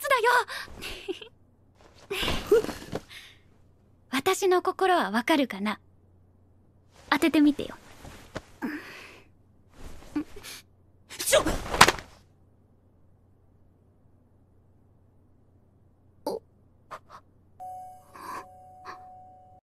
つだよ私の心はわかるかな当ててみてよ。